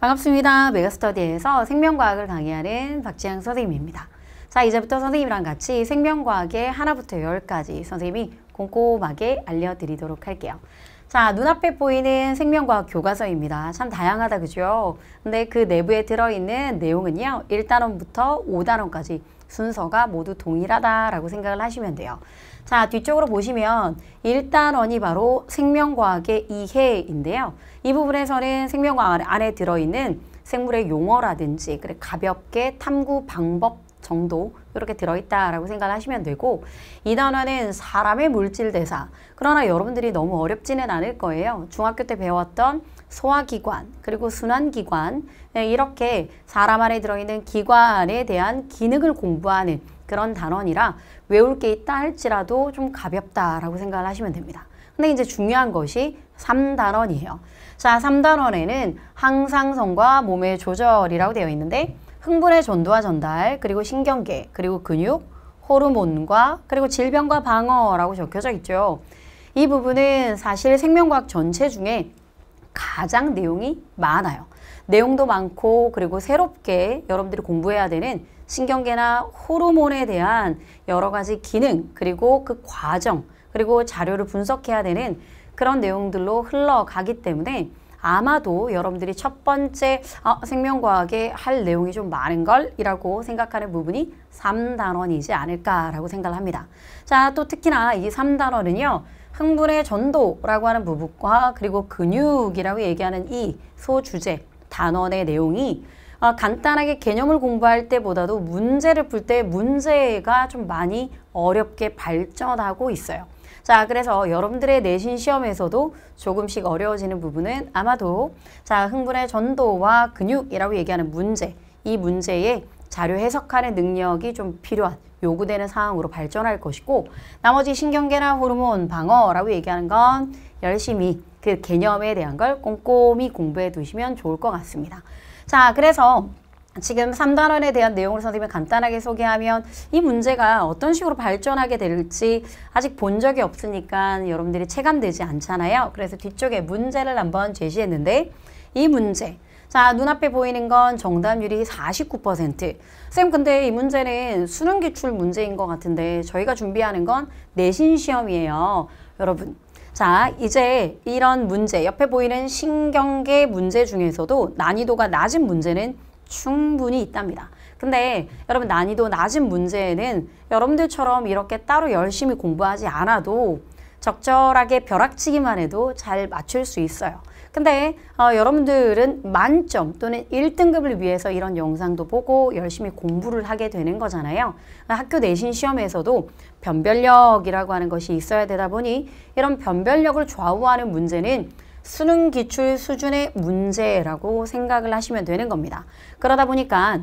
반갑습니다. 메가스터디에서 생명과학을 강의하는 박지향 선생님입니다. 자, 이제부터 선생님이랑 같이 생명과학의 하나부터 열까지 선생님이 꼼꼼하게 알려드리도록 할게요. 자, 눈앞에 보이는 생명과학 교과서입니다. 참 다양하다, 그죠? 근데 그 내부에 들어있는 내용은요, 일단원부터오단원까지 순서가 모두 동일하다라고 생각을 하시면 돼요. 자, 뒤쪽으로 보시면 일단원이 바로 생명과학의 이해인데요. 이 부분에서는 생명과학 안에 들어있는 생물의 용어라든지 그래 가볍게 탐구 방법 정도 이렇게 들어있다라고 생각하시면 되고 이 단어는 사람의 물질 대사 그러나 여러분들이 너무 어렵지는 않을 거예요. 중학교 때 배웠던 소화기관 그리고 순환기관 네, 이렇게 사람 안에 들어있는 기관에 대한 기능을 공부하는 그런 단원이라 외울 게 있다 할지라도 좀 가볍다라고 생각을 하시면 됩니다. 근데 이제 중요한 것이 3단원이에요 자, 3단원에는 항상성과 몸의 조절이라고 되어 있는데 흥분의 전도와 전달, 그리고 신경계, 그리고 근육, 호르몬과 그리고 질병과 방어라고 적혀져 있죠. 이 부분은 사실 생명과학 전체 중에 가장 내용이 많아요. 내용도 많고 그리고 새롭게 여러분들이 공부해야 되는 신경계나 호르몬에 대한 여러 가지 기능 그리고 그 과정 그리고 자료를 분석해야 되는 그런 내용들로 흘러가기 때문에 아마도 여러분들이 첫 번째 어, 생명과학에 할 내용이 좀 많은걸? 이라고 생각하는 부분이 3단원이지 않을까라고 생각을 합니다. 자, 또 특히나 이 3단원은요. 흥분의 전도라고 하는 부분과 그리고 근육이라고 얘기하는 이 소주제 단원의 내용이 어, 간단하게 개념을 공부할 때보다도 문제를 풀 때 문제가 좀 많이 어렵게 발전하고 있어요. 자 그래서 여러분들의 내신 시험에서도 조금씩 어려워지는 부분은 아마도 자 흥분의 전도와 근육이라고 얘기하는 문제 이 문제에 자료 해석하는 능력이 좀 필요한 요구되는 상황으로 발전할 것이고 나머지 신경계나 호르몬 방어라고 얘기하는 건 열심히 그 개념에 대한 걸 꼼꼼히 공부해 두시면 좋을 것 같습니다. 자 그래서 지금 3단원에 대한 내용을 선생님이 간단하게 소개하면 이 문제가 어떤 식으로 발전하게 될지 아직 본 적이 없으니까 여러분들이 체감되지 않잖아요. 그래서 뒤쪽에 문제를 한번 제시했는데 이 문제 자 눈앞에 보이는 건 정답률이 49%쌤 근데 이 문제는 수능 기출 문제인 것 같은데 저희가 준비하는 건 내신 시험이에요. 여러분 자 이제 이런 문제 옆에 보이는 신경계 문제 중에서도 난이도가 낮은 문제는 충분히 있답니다. 근데 여러분 난이도 낮은 문제에는 여러분들처럼 이렇게 따로 열심히 공부하지 않아도 적절하게 벼락치기만 해도 잘 맞출 수 있어요. 근데 어, 여러분들은 만점 또는 1등급을 위해서 이런 영상도 보고 열심히 공부를 하게 되는 거잖아요. 학교 내신 시험에서도 변별력이라고 하는 것이 있어야 되다 보니 이런 변별력을 좌우하는 문제는 수능 기출 수준의 문제라고 생각을 하시면 되는 겁니다. 그러다 보니까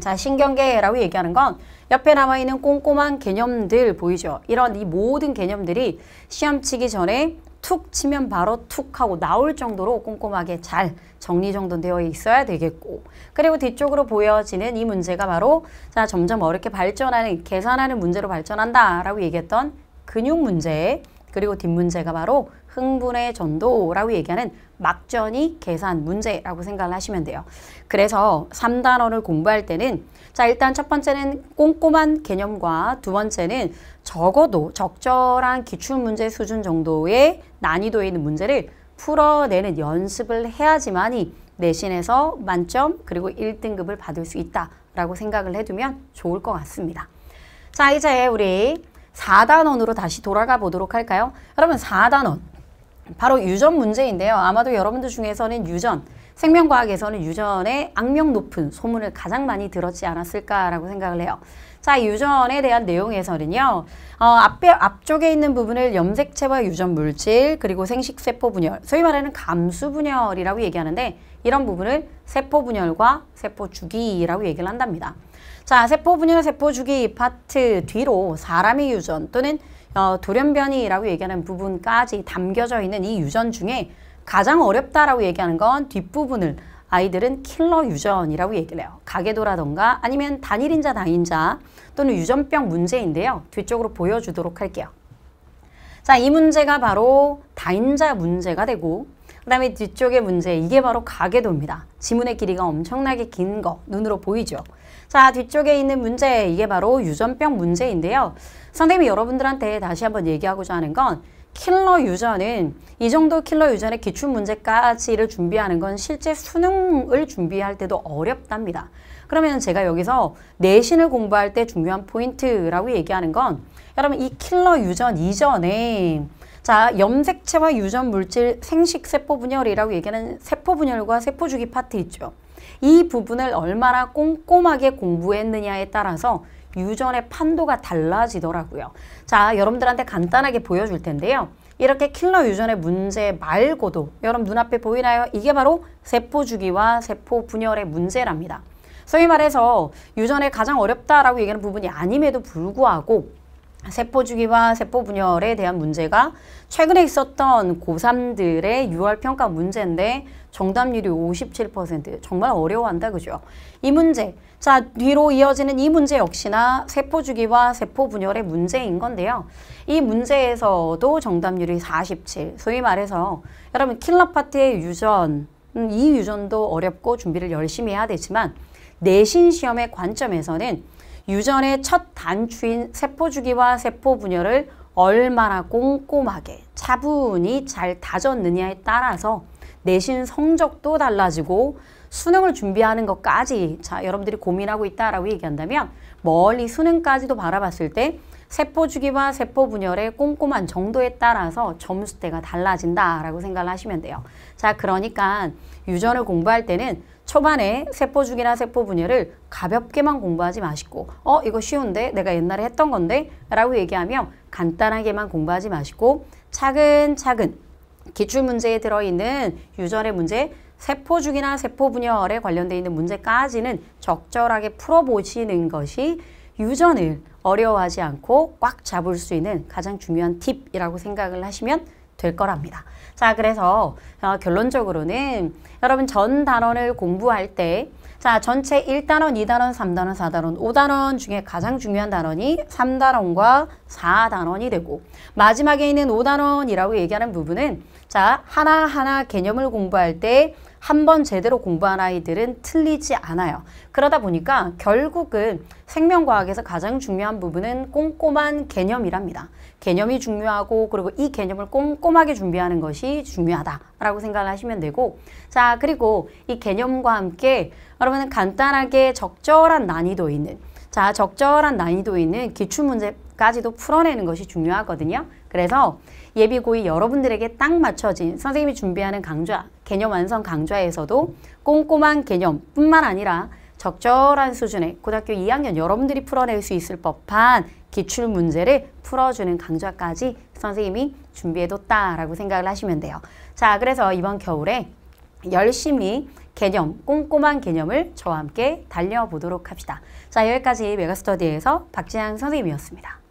자 신경계라고 얘기하는 건 옆에 남아있는 꼼꼼한 개념들 보이죠? 이런 이 모든 개념들이 시험 치기 전에 툭 치면 바로 툭 하고 나올 정도로 꼼꼼하게 잘 정리정돈되어 있어야 되겠고 그리고 뒤쪽으로 보여지는 이 문제가 바로 자 점점 어렵게 발전하는 계산하는 문제로 발전한다 라고 얘기했던 근육 문제 그리고 뒷문제가 바로 흥분의 전도라고 얘기하는 막전이 계산 문제라고 생각을 하시면 돼요. 그래서 3단원을 공부할 때는 자 일단 첫 번째는 꼼꼼한 개념과 두 번째는 적어도 적절한 기출문제 수준 정도의 난이도에 있는 문제를 풀어내는 연습을 해야지만이 내신에서 만점 그리고 1등급을 받을 수 있다라고 생각을 해두면 좋을 것 같습니다. 자 이제 우리 4단원으로 다시 돌아가 보도록 할까요? 여러분 4단원 바로 유전 문제인데요. 아마도 여러분들 중에서는 유전 생명과학에서는 유전의 악명 높은 소문을 가장 많이 들었지 않았을까라고 생각을 해요. 자, 유전에 대한 내용에서는요. 어, 앞에, 앞쪽에 있는 부분을 염색체와 유전 물질, 그리고 생식세포 분열, 소위 말하는 감수 분열이라고 얘기하는데 이런 부분을 세포 분열과 세포 주기라고 얘기를 한답니다. 자, 세포 분열, 세포 주기 파트 뒤로 사람의 유전 또는 어, 돌연변이라고 얘기하는 부분까지 담겨져 있는 이 유전 중에 가장 어렵다라고 얘기하는 건 뒷부분을 아이들은 킬러 유전이라고 얘기를 해요. 가계도라던가 아니면 단일인자 당인자 또는 유전병 문제인데요. 뒤쪽으로 보여주도록 할게요. 자, 이 문제가 바로 다인자 문제가 되고 그 다음에 뒤쪽의 문제 이게 바로 가계도입니다. 지문의 길이가 엄청나게 긴 거 눈으로 보이죠. 자 뒤쪽에 있는 문제 이게 바로 유전병 문제인데요. 선생님이 여러분들한테 다시 한번 얘기하고자 하는 건 킬러 유전은이 정도 킬러 유전의 기출 문제까지를 준비하는 건 실제 수능을 준비할 때도 어렵답니다. 그러면 제가 여기서 내신을 공부할 때 중요한 포인트라고 얘기하는 건 여러분 이 킬러 유전 이전에 자 염색체와 유전 물질 생식 세포 분열이라고 얘기하는 세포 분열과 세포 주기 파트 있죠. 이 부분을 얼마나 꼼꼼하게 공부했느냐에 따라서 유전의 판도가 달라지더라고요. 자, 여러분들한테 간단하게 보여줄 텐데요. 이렇게 킬러 유전의 문제 말고도 여러분 눈앞에 보이나요? 이게 바로 세포 주기와 세포 분열의 문제랍니다. 소위 말해서 유전에 가장 어렵다라고 얘기하는 부분이 아님에도 불구하고 세포 주기와 세포 분열에 대한 문제가 최근에 있었던 고3들의 6월 평가 문제인데 정답률이 57% 정말 어려워한다 그죠? 이 문제 자, 뒤로 이어지는 이 문제 역시나 세포 주기와 세포 분열의 문제인 건데요. 이 문제에서도 정답률이 47, 소위 말해서 여러분 킬러파트의 유전, 음, 이 유전도 어렵고 준비를 열심히 해야 되지만 내신 시험의 관점에서는 유전의 첫 단추인 세포 주기와 세포 분열을 얼마나 꼼꼼하게 차분히 잘 다졌느냐에 따라서 내신 성적도 달라지고 수능을 준비하는 것까지 자 여러분들이 고민하고 있다라고 얘기한다면 멀리 수능까지도 바라봤을 때 세포 주기와 세포 분열의 꼼꼼한 정도에 따라서 점수대가 달라진다라고 생각을 하시면 돼요. 자, 그러니까 유전을 공부할 때는 초반에 세포 주기나 세포 분열을 가볍게만 공부하지 마시고 어, 이거 쉬운데? 내가 옛날에 했던 건데? 라고 얘기하며 간단하게만 공부하지 마시고 차근차근 기출문제에 들어있는 유전의 문제, 세포주이나 세포분열에 관련돼 있는 문제까지는 적절하게 풀어보시는 것이 유전을 어려워하지 않고 꽉 잡을 수 있는 가장 중요한 팁이라고 생각을 하시면 될 거랍니다. 자, 그래서 어, 결론적으로는 여러분 전 단원을 공부할 때 자, 전체 1단원, 2단원, 3단원, 4단원, 5단원 중에 가장 중요한 단원이 3단원과 4단원이 되고 마지막에 있는 5단원이라고 얘기하는 부분은 자 하나하나 개념을 공부할 때 한 번 제대로 공부한 아이들은 틀리지 않아요. 그러다 보니까 결국은 생명과학에서 가장 중요한 부분은 꼼꼼한 개념이랍니다. 개념이 중요하고 그리고 이 개념을 꼼꼼하게 준비하는 것이 중요하다라고 생각 하시면 되고 자 그리고 이 개념과 함께 여러분은 간단하게 적절한 난이도 있는 자 적절한 난이도 있는 기출문제 까지도 풀어내는 것이 중요하거든요. 그래서 예비고이 여러분들에게 딱 맞춰진 선생님이 준비하는 강좌, 개념 완성 강좌에서도 꼼꼼한 개념뿐만 아니라 적절한 수준의 고등학교 2학년 여러분들이 풀어낼 수 있을 법한 기출 문제를 풀어주는 강좌까지 선생님이 준비해뒀다라고 생각을 하시면 돼요. 자, 그래서 이번 겨울에 열심히 개념, 꼼꼼한 개념을 저와 함께 달려보도록 합시다. 자, 여기까지 메가스터디에서 박지향 선생님이었습니다.